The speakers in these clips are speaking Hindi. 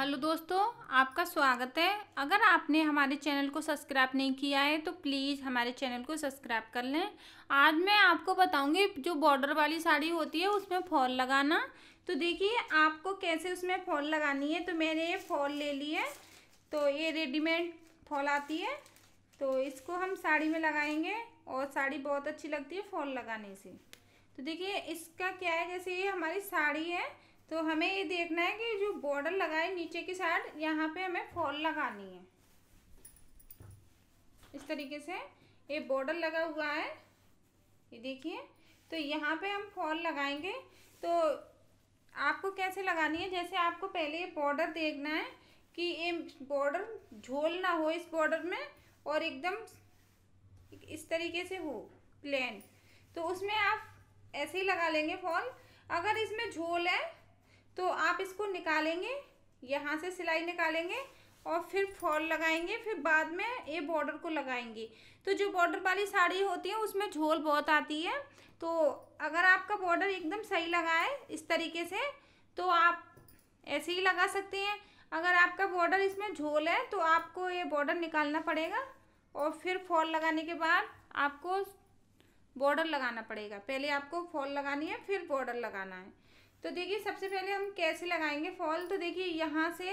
हेलो दोस्तों आपका स्वागत है अगर आपने हमारे चैनल को सब्सक्राइब नहीं किया है तो प्लीज़ हमारे चैनल को सब्सक्राइब कर लें आज मैं आपको बताऊंगी जो बॉर्डर वाली साड़ी होती है उसमें फॉल लगाना तो देखिए आपको कैसे उसमें फॉल लगानी है तो मैंने ये फॉल ले ली है तो ये रेडीमेड फॉल आती है तो इसको हम साड़ी में लगाएँगे और साड़ी बहुत अच्छी लगती है फॉल लगाने से तो देखिए इसका क्या है जैसे ये हमारी साड़ी है तो हमें ये देखना है कि जो बॉर्डर लगाए नीचे की साइड यहाँ पे हमें फॉल लगानी है इस तरीके से ये बॉर्डर लगा हुआ है ये देखिए तो यहाँ पे हम फॉल लगाएंगे तो आपको कैसे लगानी है जैसे आपको पहले ये बॉर्डर देखना है कि ये बॉर्डर झोल ना हो इस बॉर्डर में और एकदम इस तरीके से हो प्लेन तो उसमें आप ऐसे ही लगा लेंगे फॉल अगर इसमें झोल है तो आप इसको निकालेंगे यहाँ से सिलाई निकालेंगे और फिर फॉल लगाएंगे फिर बाद में ये बॉर्डर को लगाएंगे तो जो बॉर्डर वाली साड़ी होती है उसमें झोल बहुत आती है तो अगर आपका बॉर्डर एकदम सही लगाए इस तरीके से तो आप ऐसे ही लगा सकते हैं अगर आपका बॉर्डर इसमें झोल है तो आपको ये बॉर्डर निकालना पड़ेगा और फिर फॉल लगाने के बाद आपको बॉर्डर लगाना पड़ेगा पहले आपको फॉल लगानी है फिर बॉर्डर लगाना है तो देखिए सबसे पहले हम कैसे लगाएंगे फॉल तो देखिए यहाँ से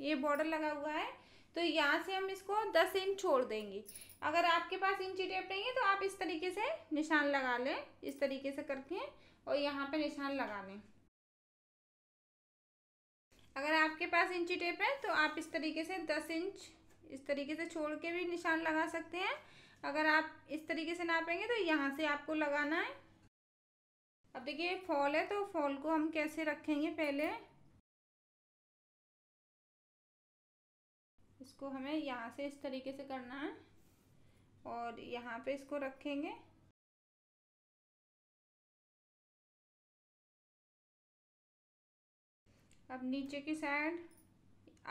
ये बॉर्डर लगा हुआ है तो यहाँ से हम इसको दस इंच छोड़ देंगे अगर आपके पास इंची टेप नहीं है तो आप इस तरीके से निशान लगा लें इस तरीके से करके और यहाँ पर निशान लगा लें अगर आपके पास इंची टेप है तो आप इस तरीके से दस इंच इस तरीके से छोड़ के भी निशान लगा सकते हैं अगर आप इस तरीके से नापेंगे तो यहाँ से आपको लगाना है अब देखिए ये फॉल है तो फॉल को हम कैसे रखेंगे पहले इसको हमें यहाँ से इस तरीके से करना है और यहाँ पे इसको रखेंगे अब नीचे की साइड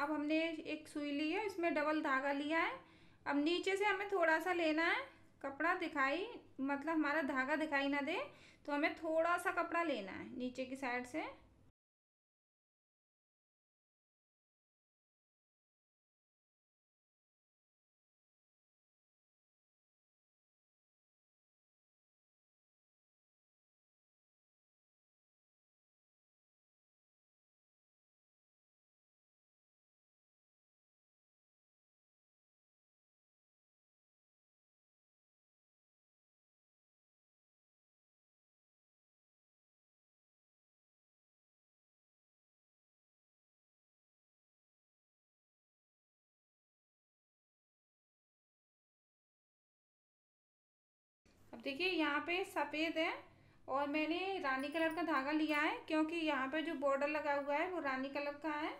अब हमने एक सुई ली है इसमें डबल धागा लिया है अब नीचे से हमें थोड़ा सा लेना है कपड़ा दिखाई मतलब हमारा धागा दिखाई ना दे तो हमें थोड़ा सा कपड़ा लेना है नीचे की साइड से देखिए यहाँ पे सफ़ेद है और मैंने रानी कलर का धागा लिया है क्योंकि यहाँ पे जो बॉर्डर लगा हुआ है वो रानी कलर का है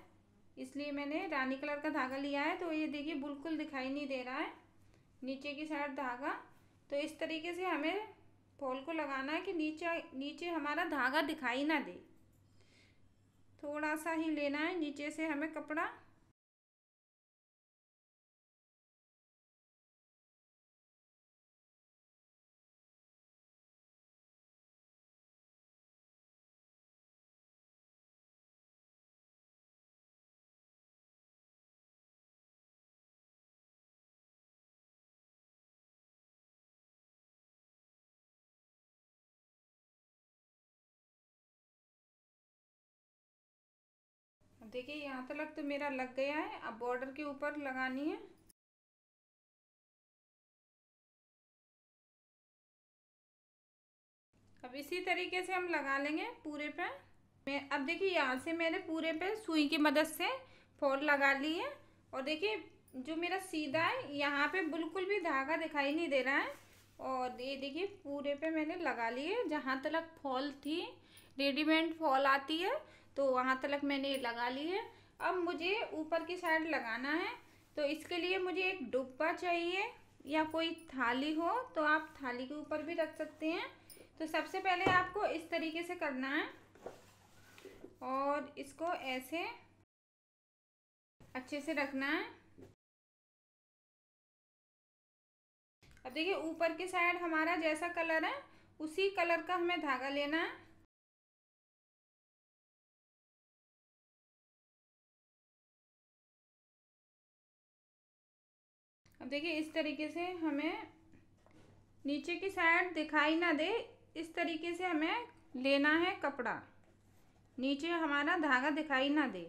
इसलिए मैंने रानी कलर का धागा लिया है तो ये देखिए बिल्कुल दिखाई नहीं दे रहा है नीचे की साइड धागा तो इस तरीके से हमें फॉल को लगाना है कि नीचे नीचे हमारा धागा दिखाई ना दे थोड़ा सा ही लेना है नीचे से हमें कपड़ा देखिए यहाँ तक तो मेरा लग गया है अब बॉर्डर के ऊपर लगानी है अब इसी तरीके से हम लगा लेंगे पूरे पे मैं अब देखिए यहाँ से मैंने पूरे पे सुई की मदद से फॉल लगा ली है और देखिए जो मेरा सीधा है यहाँ पे बिल्कुल भी धागा दिखाई नहीं दे रहा है और ये देखिए पूरे पे मैंने लगा ली है जहाँ तक फॉल थी रेडीमेड फॉल आती है तो वहाँ तक मैंने लगा ली है अब मुझे ऊपर की साइड लगाना है तो इसके लिए मुझे एक डुब्बा चाहिए या कोई थाली हो तो आप थाली के ऊपर भी रख सकते हैं तो सबसे पहले आपको इस तरीके से करना है और इसको ऐसे अच्छे से रखना है अब देखिए ऊपर की साइड हमारा जैसा कलर है उसी कलर का हमें धागा लेना है अब देखिए इस तरीके से हमें नीचे की साइड दिखाई ना दे इस तरीके से हमें लेना है कपड़ा नीचे हमारा धागा दिखाई ना दे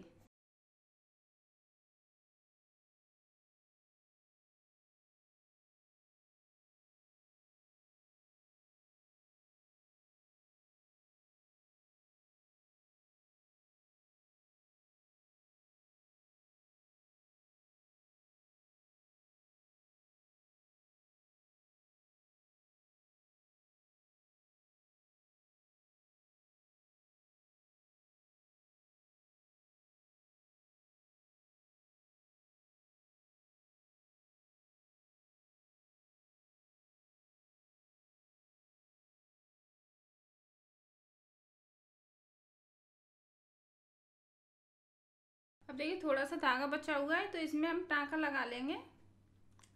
अब देखिए थोड़ा सा धागा बचा हुआ है तो इसमें हम टाँका लगा लेंगे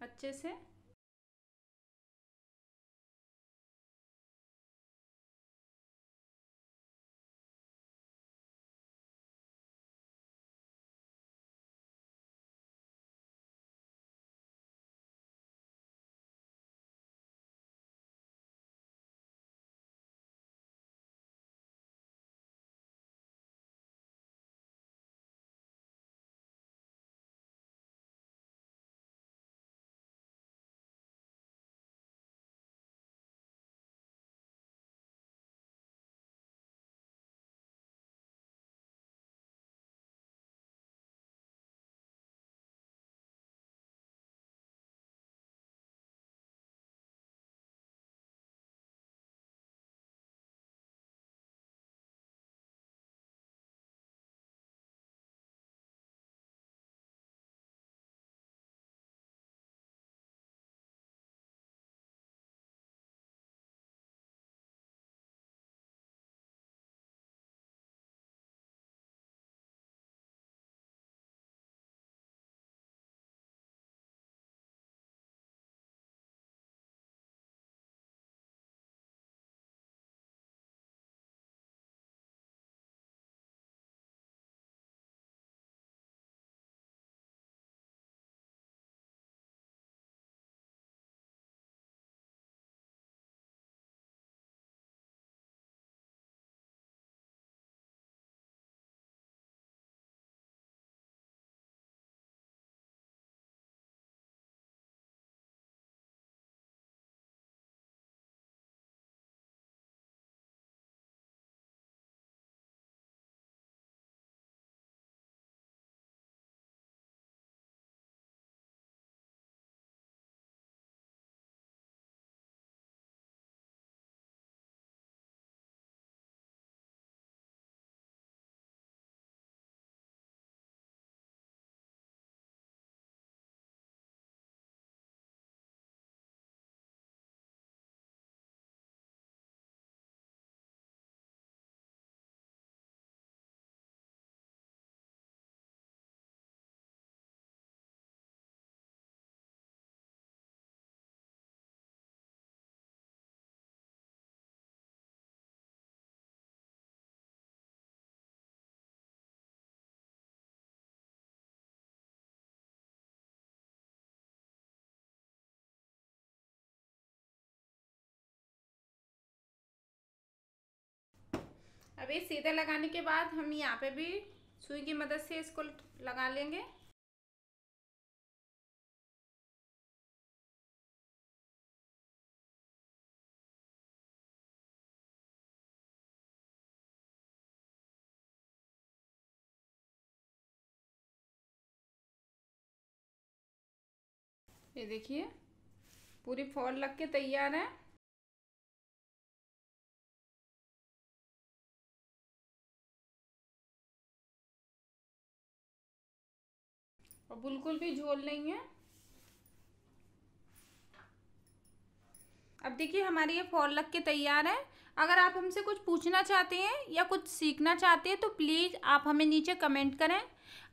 अच्छे से अब ये सीधा लगाने के बाद हम यहाँ पे भी सुई की मदद से इसको लगा लेंगे ये देखिए पूरी फॉल लग के तैयार है और बिल्कुल भी झोल नहीं है अब देखिए हमारी ये फॉल लग के तैयार है अगर आप हमसे कुछ पूछना चाहते हैं या कुछ सीखना चाहते हैं तो प्लीज़ आप हमें नीचे कमेंट करें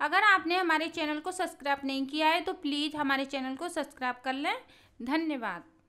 अगर आपने हमारे चैनल को सब्सक्राइब नहीं किया है तो प्लीज़ हमारे चैनल को सब्सक्राइब कर लें धन्यवाद